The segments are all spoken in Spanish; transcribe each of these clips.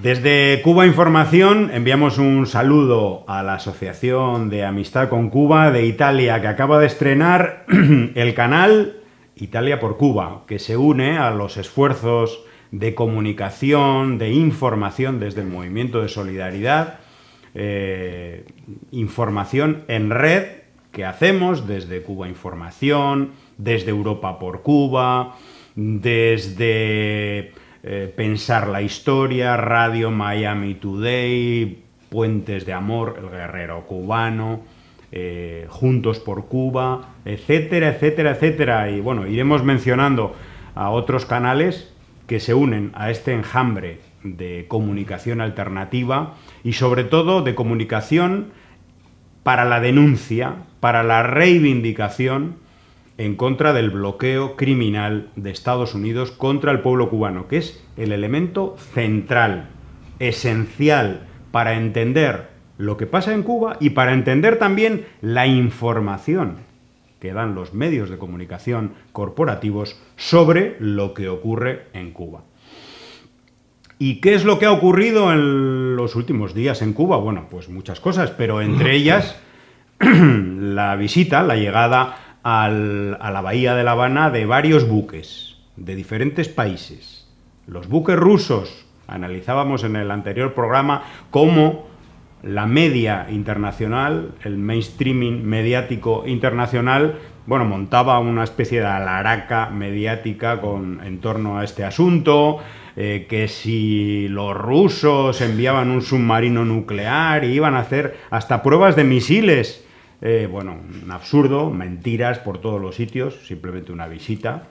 Desde Cuba Información enviamos un saludo a la Asociación de Amistad con Cuba de Italia que acaba de estrenar el canal Italia por Cuba, que se une a los esfuerzos de comunicación, de información desde el movimiento de solidaridad, eh, información en red que hacemos desde Cuba Información, desde Europa por Cuba, desde eh, pensar la Historia, Radio Miami Today, Puentes de Amor, El Guerrero Cubano, eh, Juntos por Cuba, etcétera, etcétera, etcétera. Y bueno, iremos mencionando a otros canales que se unen a este enjambre de comunicación alternativa y sobre todo de comunicación para la denuncia, para la reivindicación, en contra del bloqueo criminal de Estados Unidos contra el pueblo cubano, que es el elemento central, esencial para entender lo que pasa en Cuba y para entender también la información que dan los medios de comunicación corporativos sobre lo que ocurre en Cuba. ¿Y qué es lo que ha ocurrido en los últimos días en Cuba? Bueno, pues muchas cosas, pero entre ellas la visita, la llegada a la bahía de La Habana de varios buques de diferentes países. Los buques rusos, analizábamos en el anterior programa cómo la media internacional, el mainstreaming mediático internacional, bueno, montaba una especie de alaraca mediática con, en torno a este asunto, eh, que si los rusos enviaban un submarino nuclear y iban a hacer hasta pruebas de misiles eh, bueno, un absurdo, mentiras por todos los sitios, simplemente una visita.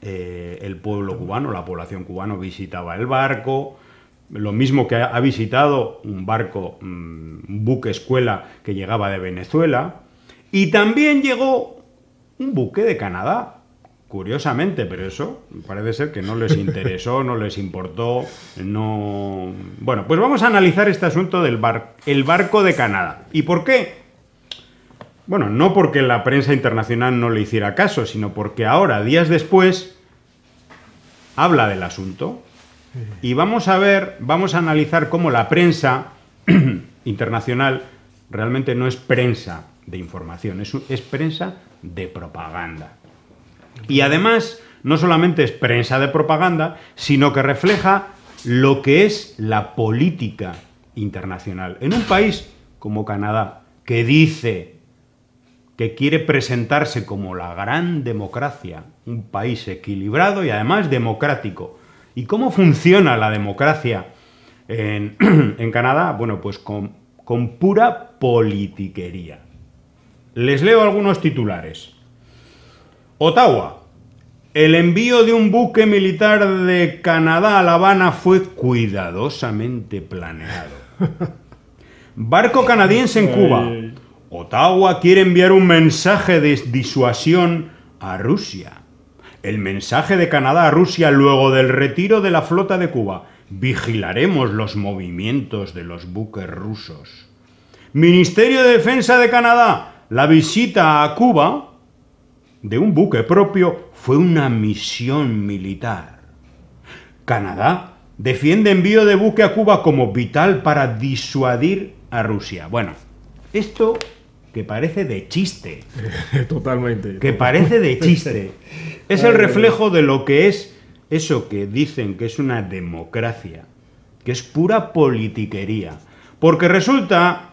Eh, el pueblo cubano, la población cubana visitaba el barco, lo mismo que ha visitado un barco, mm, un buque escuela que llegaba de Venezuela, y también llegó un buque de Canadá, curiosamente, pero eso parece ser que no les interesó, no les importó, no... Bueno, pues vamos a analizar este asunto del barco, el barco de Canadá. ¿Y por qué? Bueno, no porque la prensa internacional no le hiciera caso, sino porque ahora, días después, habla del asunto. Y vamos a ver, vamos a analizar cómo la prensa internacional realmente no es prensa de información, es, prensa de propaganda. Y además, no solamente es prensa de propaganda, sino que refleja lo que es la política internacional. En un país como Canadá, que dice que quiere presentarse como la gran democracia, un país equilibrado y además democrático. ¿Y cómo funciona la democracia en, Canadá? Bueno, pues con, con pura politiquería. Les leo algunos titulares. Ottawa. El envío de un buque militar de Canadá a La Habana fue cuidadosamente planeado. Barco canadiense en Cuba. Ottawa quiere enviar un mensaje de disuasión a Rusia. El mensaje de Canadá a Rusia luego del retiro de la flota de Cuba. Vigilaremos los movimientos de los buques rusos. Ministerio de Defensa de Canadá. La visita a Cuba de un buque propio fue una misión militar. Canadá defiende envío de buque a Cuba como vital para disuadir a Rusia. Bueno, esto que parece de chiste. Totalmente. Que parece de chiste. Es el reflejo de lo que es eso que dicen que es una democracia, que es pura politiquería. Porque resulta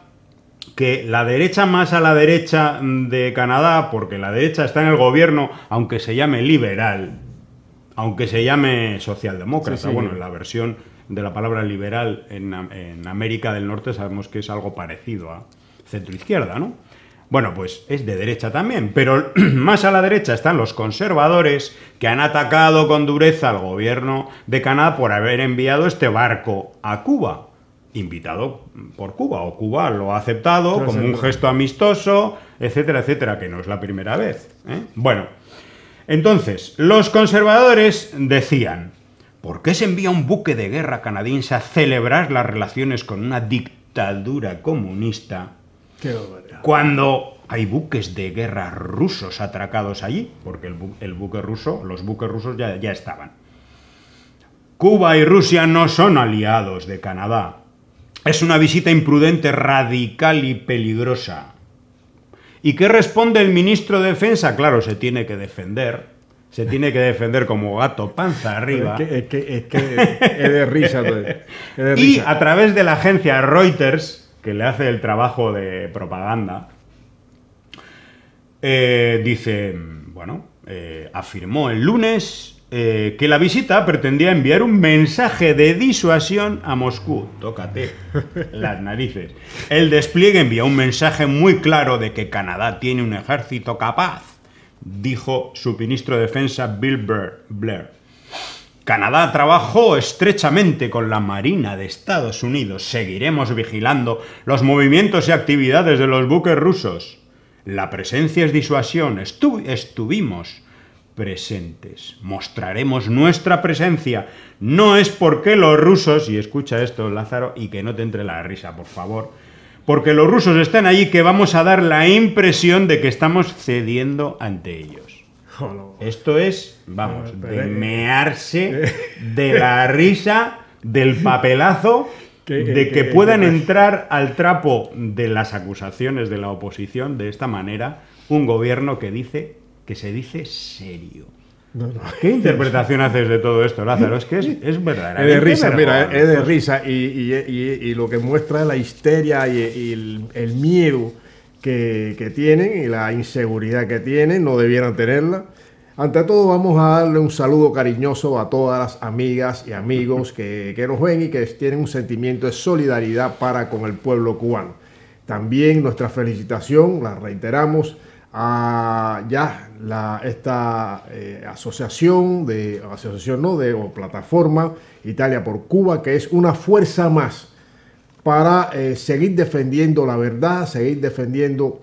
que la derecha más a la derecha de Canadá, porque la derecha está en el gobierno, aunque se llame liberal, aunque se llame socialdemócrata, bueno, en la versión de la palabra liberal en, América del Norte sabemos que es algo parecido a centroizquierda, ¿no? Bueno, pues es de derecha también, pero más a la derecha están los conservadores que han atacado con dureza al gobierno de Canadá por haber enviado este barco a Cuba, invitado por Cuba, o Cuba lo ha aceptado como un gesto amistoso, etcétera, etcétera, que no es la primera vez. ¿eh? Bueno, entonces, los conservadores decían, ¿por qué se envía un buque de guerra canadiense a celebrar las relaciones con una dictadura comunista? Cuando hay buques de guerra rusos atracados allí, porque el, buque ruso, los buques rusos ya, estaban. Cuba y Rusia no son aliados de Canadá. Es una visita imprudente, radical y peligrosa. ¿Y qué responde el ministro de Defensa? Claro, se tiene que defender. Se tiene que defender como gato panza arriba. Es que, Es de risa. Pues, y a través de la agencia Reuters, le hace el trabajo de propaganda, eh, dice, bueno, eh, afirmó el lunes eh, que la visita pretendía enviar un mensaje de disuasión a Moscú. Tócate las narices. El despliegue envía un mensaje muy claro de que Canadá tiene un ejército capaz, dijo su ministro de Defensa Bill Blair. Canadá trabajó estrechamente con la Marina de Estados Unidos. Seguiremos vigilando los movimientos y actividades de los buques rusos. La presencia es disuasión. estuvimos presentes. Mostraremos nuestra presencia. No es porque los rusos, y escucha esto Lázaro, y que no te entre la risa, por favor, porque los rusos están allí que vamos a dar la impresión de que estamos cediendo ante ellos. Esto es, vamos, de mearse eh. de la risa, del papelazo, de que puedan entrar al trapo de las acusaciones de la oposición de esta manera un gobierno que dice que se dice serio. ¿Qué interpretación haces de todo esto, Lázaro? Es que es, es verdad. Es de risa, mira, es de risa. Y, y, y, lo que muestra la histeria y el, el miedo que, tienen y la inseguridad que tienen, no debieran tenerla. Ante todo, vamos a darle un saludo cariñoso a todas las amigas y amigos que, nos ven y que tienen un sentimiento de solidaridad para con el pueblo cubano. También nuestra felicitación, la reiteramos, a ya la, esta eh, asociación, de, asociación ¿no? de, o plataforma Italia por Cuba, que es una fuerza más para eh, seguir defendiendo la verdad, seguir defendiendo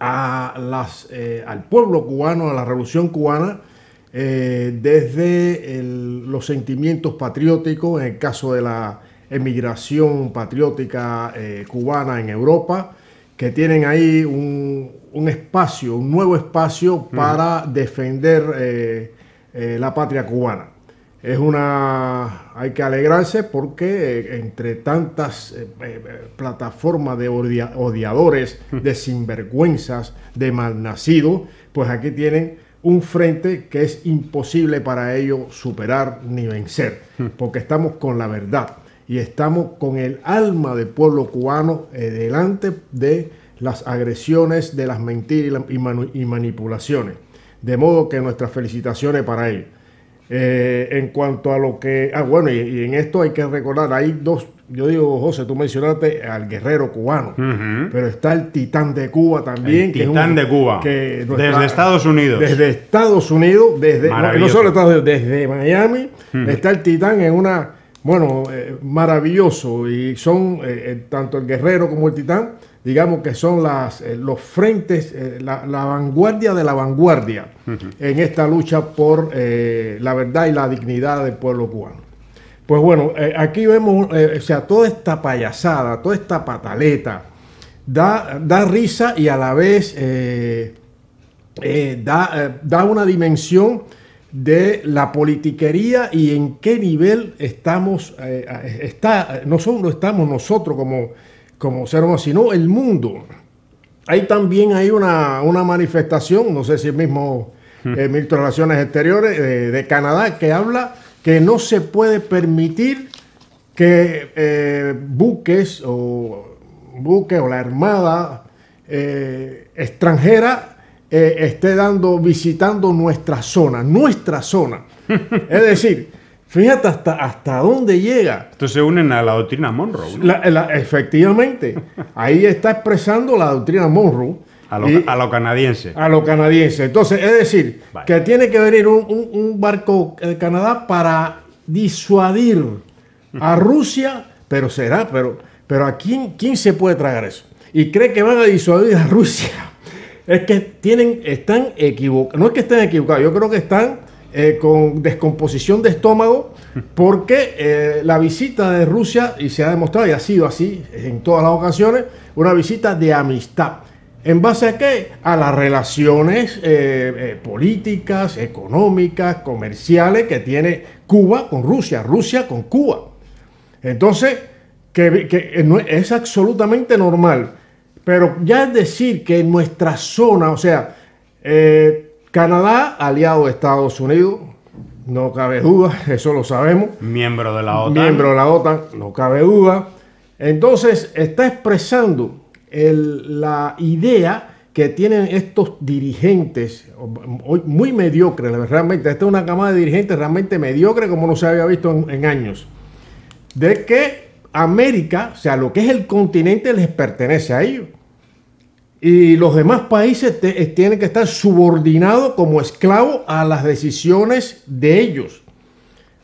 eh, al pueblo cubano, a la revolución cubana, eh, desde los sentimientos patrióticos, en el caso de la emigración patriótica cubana en Europa, que tienen ahí un, espacio, un nuevo espacio para defender la patria cubana es una hay que alegrarse porque eh, entre tantas eh, eh, plataformas de odiadores, de sinvergüenzas, de malnacidos, pues aquí tienen un frente que es imposible para ellos superar ni vencer, porque estamos con la verdad y estamos con el alma del pueblo cubano delante de las agresiones, de las mentiras y, y manipulaciones. De modo que nuestras felicitaciones para ellos. Eh, en cuanto a lo que. Ah, bueno, y, en esto hay que recordar: hay dos. Yo digo, José, tú mencionaste al guerrero cubano, pero está el titán de Cuba también. que titán de Cuba. desde Estados Unidos. Desde Estados Unidos, desde. No, solo Estados desde Miami, está el titán en una bueno, eh, maravilloso. Y son eh, eh, tanto el guerrero como el titán, digamos que son las, los frentes, la, vanguardia de la vanguardia en esta lucha por la verdad y la dignidad del pueblo cubano. Pues bueno, aquí vemos, o sea, toda esta payasada, toda esta pataleta, da, da risa y a la vez da, da una dimensión de la politiquería y en qué nivel estamos, eh, está, no solo estamos nosotros como, como seres sino el mundo. Hay también hay una, manifestación, no sé si el mismo hmm. eh, Ministro de Relaciones Exteriores eh, de Canadá, que habla que no se puede permitir que buques o buques o la armada extranjera eh, esté dando, visitando nuestra zona, nuestra zona. es decir, fíjate hasta, hasta dónde llega. Entonces se unen a la doctrina Monroe. efectivamente, ahí está expresando la doctrina Monroe. A lo, a canadiense. A lo canadiense. Entonces, es decir, que tiene que venir un, barco de eh, Canadá para disuadir a Rusia, pero será, pero, pero ¿a quién se puede tragar eso? Y cree que van a disuadir a Rusia es que tienen, están equivocados. No es que estén equivocados, yo creo que están eh, con descomposición de estómago, porque eh, la visita de Rusia, y se ha demostrado y ha sido así en todas las ocasiones, una visita de amistad. ¿En base a qué? A las relaciones eh, políticas, económicas, comerciales que tiene Cuba con Rusia, Rusia con Cuba. Entonces, que, que es absolutamente normal pero ya es decir que en nuestra zona, o sea, eh, Canadá, aliado de Estados Unidos, no cabe duda, eso lo sabemos. Miembro de la OTAN. Miembro de la OTAN, no cabe duda. Entonces, está expresando la idea que tienen estos dirigentes, muy mediocres, realmente, esta es una cama de dirigentes realmente mediocre como no se había visto en años, de que América, o sea, lo que es el continente les pertenece a ellos y los demás países eh, tienen que estar subordinados como esclavos a las decisiones de ellos.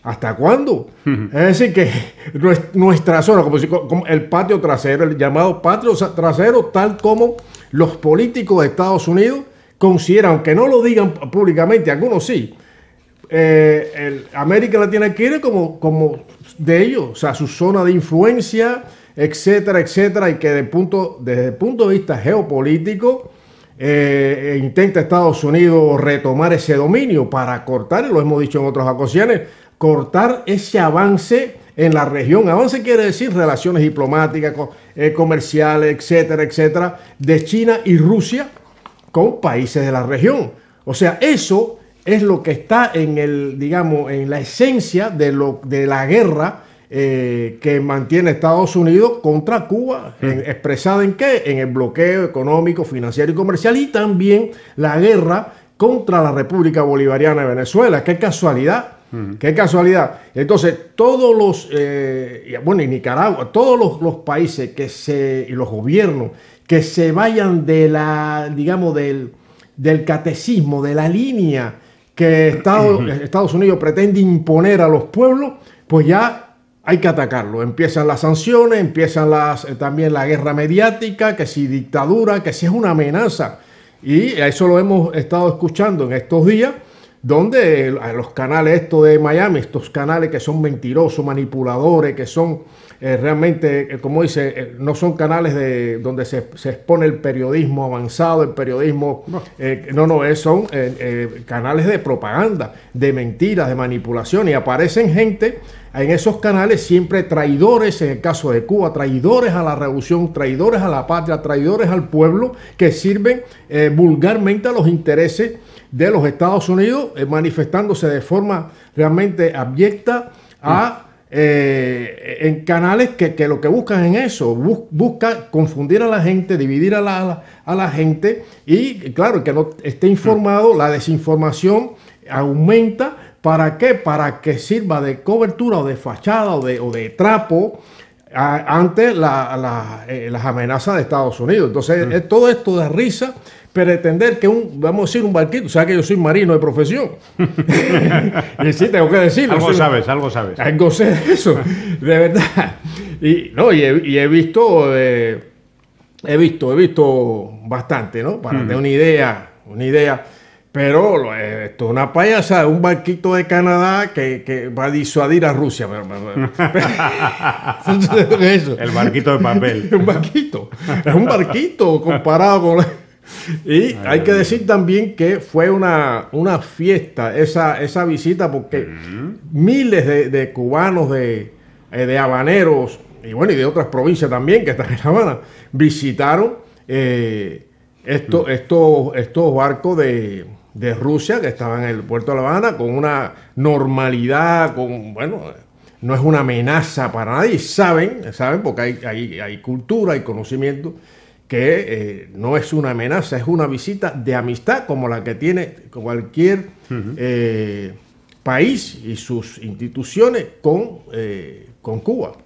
¿Hasta cuándo? es decir, que nuestra zona, como, el patio trasero, el llamado patio trasero, tal como los políticos de Estados Unidos consideran, aunque no lo digan públicamente, algunos sí, eh, el América Latina quiere como de ellos, o sea, su zona de influencia, etcétera, etcétera, y que desde el punto de vista geopolítico eh, eh, intenta Estados Unidos retomar ese dominio para cortar, y lo hemos dicho en otras ocasiones, cortar ese avance en la región. Avance quiere decir relaciones diplomáticas, eh, comerciales, etcétera, etcétera, de China y Rusia con países de la región. O sea, eso es lo que está en el, digamos, en la esencia de, lo, de la guerra eh, que mantiene Estados Unidos contra Cuba, hmm. expresada en qué? En el bloqueo económico, financiero y comercial y también la guerra contra la República Bolivariana de Venezuela. Qué casualidad. Hmm. Qué casualidad. Entonces, todos los, eh, bueno, y Nicaragua, todos los, países que se, y los gobiernos que se vayan de la, digamos, del, del catecismo, de la línea que hmm. Estados Unidos pretende imponer a los pueblos, pues ya hay que atacarlo. Empiezan las sanciones, empiezan eh, también la guerra mediática, que si dictadura, que si es una amenaza. Y eso lo hemos estado escuchando en estos días, donde los canales estos de Miami, estos canales que son mentirosos, manipuladores, que son eh, realmente, eh, como dice, eh, no son canales de, donde se, expone el periodismo avanzado, el periodismo. No, no, es, son canales de propaganda, de mentiras, de manipulación. Y aparecen gente en esos canales siempre traidores, en el caso de Cuba, traidores a la revolución, traidores a la patria, traidores al pueblo, que sirven vulgarmente a los intereses de los Estados Unidos, manifestándose de forma realmente abyecta a eh, en canales que, lo que buscan en eso, busca confundir a la gente, dividir a la, gente y claro, que no esté informado, la desinformación aumenta. ¿Para qué? Para que sirva de cobertura o de fachada o de, trapo ante eh, las amenazas de Estados Unidos. Entonces, mm. todo esto de risa pretender que un, vamos a decir, un barquito, o sea que yo soy marino de profesión. y sí, tengo que decirlo. Algo sabes, algo sabes. Algo sé de eso, de verdad. Y, no, y, he, visto, eh, he visto, he visto bastante, ¿no? Para mm. una idea, una idea. Pero eh, esto es una payasa, un barquito de Canadá que, va a disuadir a Rusia. Eso. El barquito de papel. un barquito. Es un barquito comparado con... Y hay que decir también que fue una, fiesta esa, visita porque miles de, cubanos, eh, de, habaneros y bueno, y de otras provincias también que están en La Habana, visitaron eh, mm. estos, estos barcos de, Rusia que estaban en el puerto de La Habana con una normalidad, con, bueno, no es una amenaza para nadie, saben, saben porque hay, hay, hay cultura, hay conocimiento que eh, no es una amenaza, es una visita de amistad como la que tiene cualquier eh, país y sus instituciones con eh, Cuba.